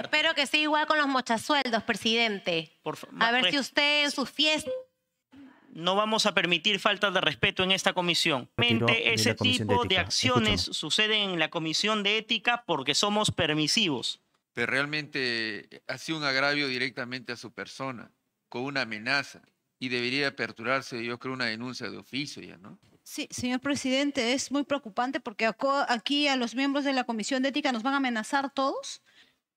Espero que sea igual con los mochazueldos, presidente. a ver pues si usted en sus fiestas... No vamos a permitir faltas de respeto en esta comisión. Mente, ese tipo de, acciones suceden en la comisión de ética porque somos permisivos. Pero realmente eh, ha sido un agravio directamente a su persona, con una amenaza, y debería aperturarse, yo creo, una denuncia de oficio ya, ¿no? Sí, señor presidente, es muy preocupante porque aquí a los miembros de la Comisión de Ética nos van a amenazar todos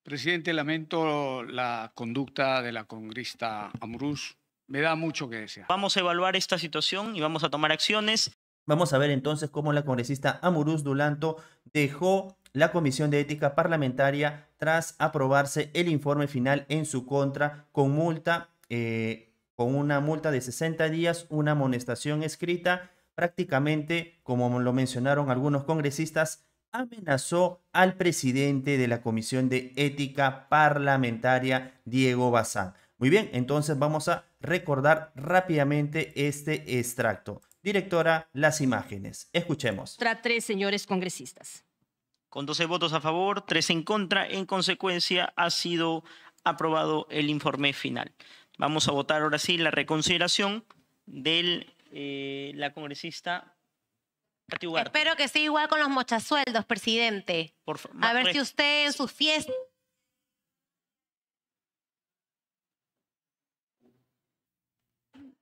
Presidente, lamento la conducta de la congresista Amurús. Me da mucho que desear. Vamos a evaluar esta situación y vamos a tomar acciones. Vamos a ver entonces cómo la congresista Amurús Dulanto dejó la Comisión de Ética Parlamentaria tras aprobarse el informe final en su contra con multa, eh, con una multa de 60 días, una amonestación escrita, prácticamente, como lo mencionaron algunos congresistas, amenazó al presidente de la Comisión de Ética Parlamentaria, Diego Bazán. Muy bien, entonces vamos a recordar rápidamente este extracto. Directora, las imágenes. Escuchemos. Tras tres señores congresistas. Con 12 votos a favor, tres en contra, en consecuencia ha sido aprobado el informe final. Vamos a votar ahora sí la reconsideración de eh, la congresista Espero que sea igual con los mochasueldos, presidente. a ver pues. si usted en sus fiestas...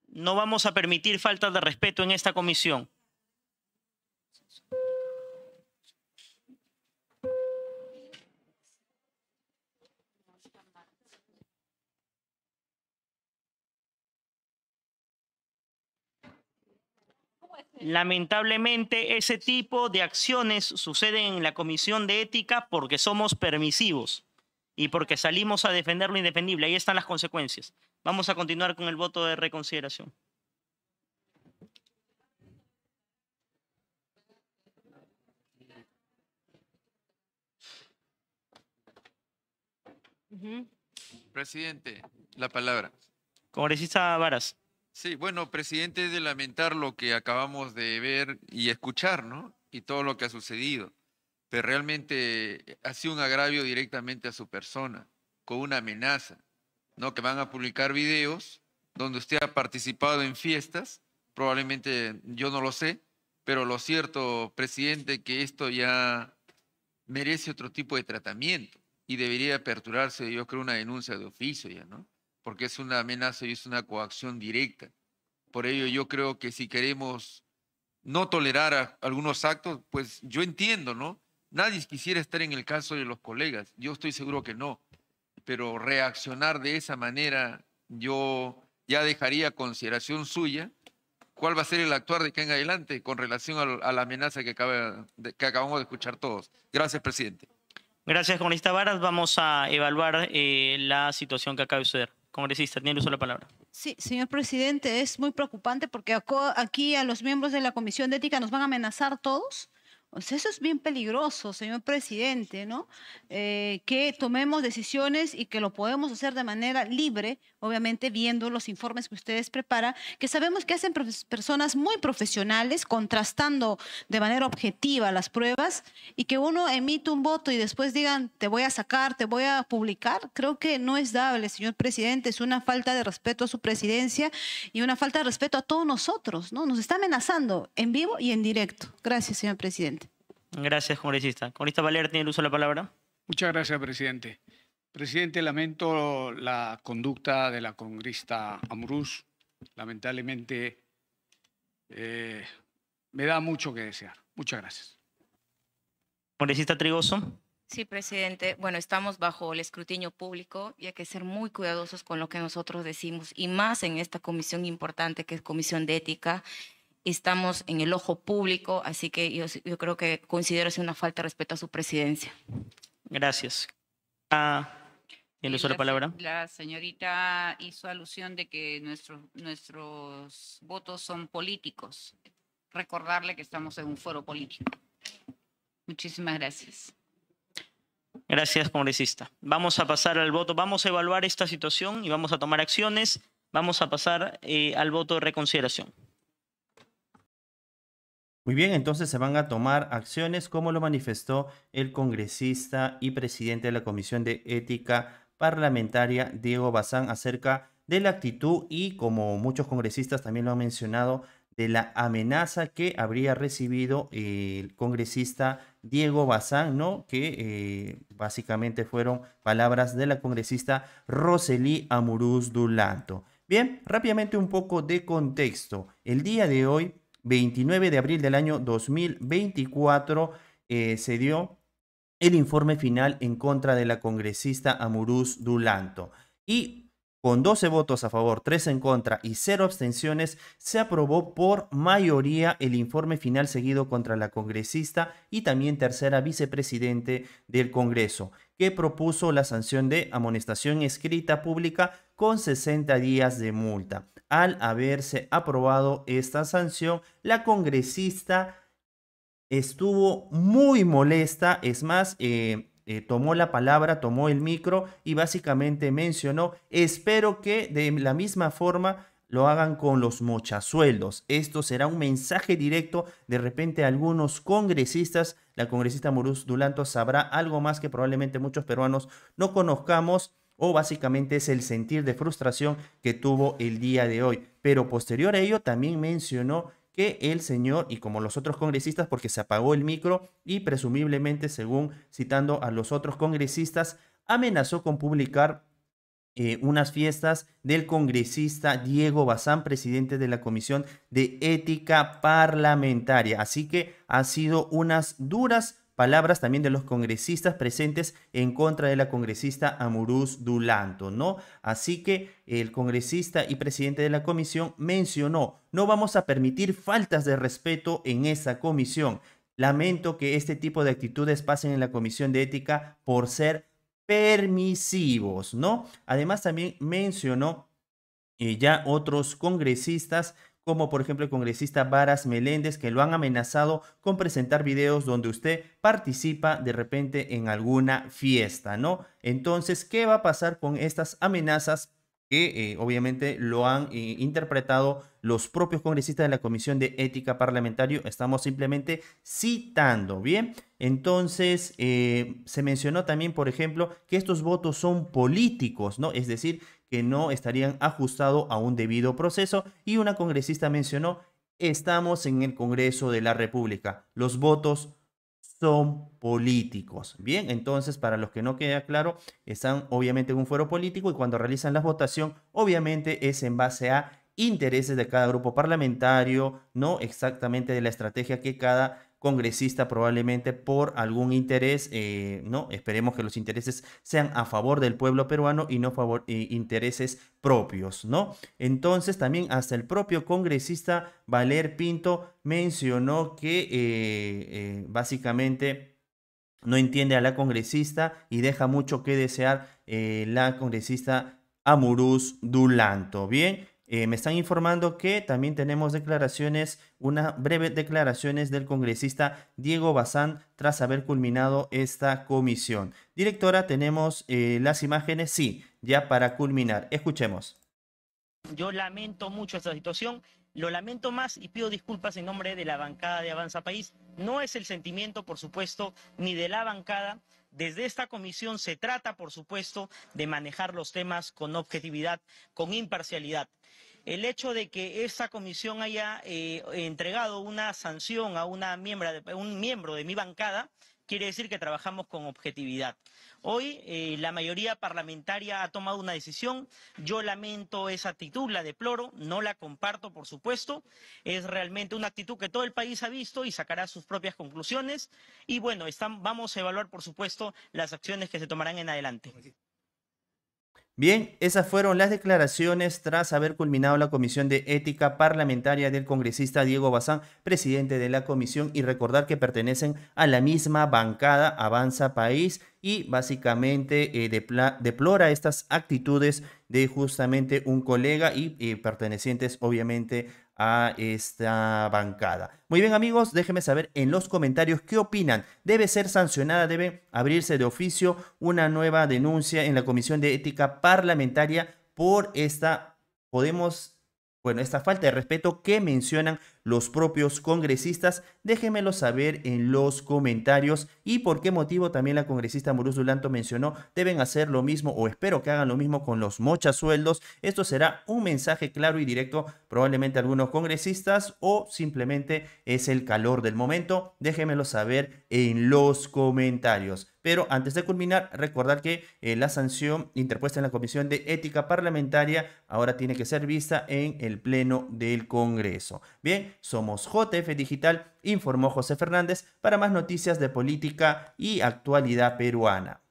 No vamos a permitir falta de respeto en esta comisión. Lamentablemente, ese tipo de acciones suceden en la Comisión de Ética porque somos permisivos y porque salimos a defender lo indefendible. Ahí están las consecuencias. Vamos a continuar con el voto de reconsideración. Presidente, la palabra. Congresista Varas. Sí, bueno, presidente, es de lamentar lo que acabamos de ver y escuchar, ¿no? Y todo lo que ha sucedido. Pero realmente ha sido un agravio directamente a su persona, con una amenaza, ¿no? Que van a publicar videos donde usted ha participado en fiestas, probablemente yo no lo sé, pero lo cierto, presidente, que esto ya merece otro tipo de tratamiento y debería aperturarse, yo creo, una denuncia de oficio ya, ¿no? porque es una amenaza y es una coacción directa. Por ello yo creo que si queremos no tolerar algunos actos, pues yo entiendo, ¿no? Nadie quisiera estar en el caso de los colegas, yo estoy seguro que no, pero reaccionar de esa manera yo ya dejaría consideración suya cuál va a ser el actuar de acá en adelante con relación a, la amenaza que, acabamos de escuchar todos. Gracias, presidente. Gracias, comunista Varas. Vamos a evaluar eh, la situación que acaba de suceder. Congresista, tiene uso la palabra. Sí, señor presidente, es muy preocupante porque aquí a los miembros de la Comisión de Ética nos van a amenazar todos. eso es bien peligroso, señor presidente, ¿no? Eh, que tomemos decisiones y que lo podemos hacer de manera libre, obviamente viendo los informes que ustedes preparan, que sabemos que hacen personas muy profesionales, contrastando de manera objetiva las pruebas, y que uno emite un voto y después digan, te voy a sacar, te voy a publicar, creo que no es dable, señor presidente, es una falta de respeto a su presidencia y una falta de respeto a todos nosotros, ¿no? Nos está amenazando en vivo y en directo. Gracias, señor presidente. Gracias, congresista. Congresista Valer, tiene el uso de la palabra. Muchas gracias, presidente. Presidente, lamento la conducta de la congrista Amurús. Lamentablemente eh, me da mucho que desear. Muchas gracias. Congresista Trigoso. Sí, presidente. Bueno, estamos bajo el escrutinio público y hay que ser muy cuidadosos con lo que nosotros decimos y más en esta comisión importante que es Comisión de Ética. Estamos en el ojo público, así que yo, creo que considero es una falta de respeto a su presidencia. Gracias. Ah, la palabra. La señorita hizo alusión de que nuestros, votos son políticos. Recordarle que estamos en un foro político. Muchísimas gracias. Gracias, congresista. Vamos a pasar al voto. Vamos a evaluar esta situación y vamos a tomar acciones. Vamos a pasar eh, al voto de reconsideración. Muy bien, entonces se van a tomar acciones como lo manifestó el congresista y presidente de la Comisión de Ética parlamentaria Diego Bazán acerca de la actitud y, como muchos congresistas también lo han mencionado, de la amenaza que habría recibido el congresista Diego Bazán, ¿no? Que eh, básicamente fueron palabras de la congresista Rosely Amuruz Dulanto. Bien, rápidamente un poco de contexto. El día de hoy, 29 de abril del año 2024, eh, se dio el informe final en contra de la congresista Amuruz Dulanto. Y con 12 votos a favor, 3 en contra y 0 abstenciones, se aprobó por mayoría el informe final seguido contra la congresista y también tercera vicepresidente del Congreso, que propuso la sanción de amonestación escrita pública con 60 días de multa. Al haberse aprobado esta sanción, la congresista estuvo muy molesta, es más, eh, eh, tomó la palabra, tomó el micro y básicamente mencionó, espero que de la misma forma lo hagan con los mochasueldos. Esto será un mensaje directo. De repente algunos congresistas, la congresista Morús Dulanto sabrá algo más que probablemente muchos peruanos no conozcamos o básicamente es el sentir de frustración que tuvo el día de hoy. Pero posterior a ello también mencionó que el señor y como los otros congresistas porque se apagó el micro y presumiblemente, según citando a los otros congresistas, amenazó con publicar eh, unas fiestas del congresista Diego Bazán, presidente de la Comisión de Ética Parlamentaria. Así que ha sido unas duras palabras también de los congresistas presentes en contra de la congresista Amuruz Dulanto, ¿no? Así que el congresista y presidente de la comisión mencionó, no vamos a permitir faltas de respeto en esa comisión. Lamento que este tipo de actitudes pasen en la comisión de ética por ser permisivos, ¿no? Además también mencionó eh, ya otros congresistas como por ejemplo el congresista Varas Meléndez, que lo han amenazado con presentar videos donde usted participa de repente en alguna fiesta, ¿no? Entonces, ¿qué va a pasar con estas amenazas que eh, obviamente lo han eh, interpretado los propios congresistas de la Comisión de Ética Parlamentario? Estamos simplemente citando, ¿bien? Entonces, eh, se mencionó también, por ejemplo, que estos votos son políticos, ¿no? Es decir, que no estarían ajustados a un debido proceso. Y una congresista mencionó, estamos en el Congreso de la República, los votos son políticos. Bien, entonces, para los que no queda claro, están obviamente en un fuero político y cuando realizan la votación, obviamente es en base a intereses de cada grupo parlamentario, no exactamente de la estrategia que cada congresista probablemente por algún interés, eh, ¿no? Esperemos que los intereses sean a favor del pueblo peruano y no favor, intereses propios, ¿no? Entonces también hasta el propio congresista Valer Pinto mencionó que eh, eh, básicamente no entiende a la congresista y deja mucho que desear la congresista Amuruz Dulanto, ¿bien? Eh, me están informando que también tenemos declaraciones, unas breves declaraciones del congresista Diego Bazán tras haber culminado esta comisión. Directora, tenemos eh, las imágenes, sí, ya para culminar. Escuchemos. Yo lamento mucho esta situación, lo lamento más y pido disculpas en nombre de la bancada de Avanza País. No es el sentimiento, por supuesto, ni de la bancada, desde esta comisión se trata, por supuesto, de manejar los temas con objetividad, con imparcialidad. El hecho de que esa comisión haya eh, entregado una sanción a un miembro de mi bancada quiere decir que trabajamos con objetividad. Hoy eh, la mayoría parlamentaria ha tomado una decisión. Yo lamento esa actitud, la deploro, no la comparto, por supuesto. Es realmente una actitud que todo el país ha visto y sacará sus propias conclusiones. Y bueno, vamos a evaluar, por supuesto, las acciones que se tomarán en adelante. Bien, esas fueron las declaraciones tras haber culminado la Comisión de Ética Parlamentaria del congresista Diego Bazán, presidente de la comisión, y recordar que pertenecen a la misma bancada Avanza País y básicamente eh, deplora estas actitudes de justamente un colega y eh, pertenecientes obviamente a esta bancada. Muy bien amigos, déjenme saber en los comentarios qué opinan. ¿Debe ser sancionada? ¿Debe abrirse de oficio una nueva denuncia en la Comisión de Ética Parlamentaria por esta, podemos, bueno, esta falta de respeto que mencionan los propios congresistas? Déjenmelo saber en los comentarios y por qué motivo también la congresista Muruz Dulanto mencionó deben hacer lo mismo o espero que hagan lo mismo con los sueldos, Esto será un mensaje claro y directo probablemente a algunos congresistas o simplemente es el calor del momento. Déjenmelo saber en los comentarios. Pero antes de culminar, recordar que eh, la sanción interpuesta en la Comisión de Ética Parlamentaria ahora tiene que ser vista en el Pleno del Congreso. Bien, somos JF Digital, informó José Fernández para más noticias de política y actualidad peruana.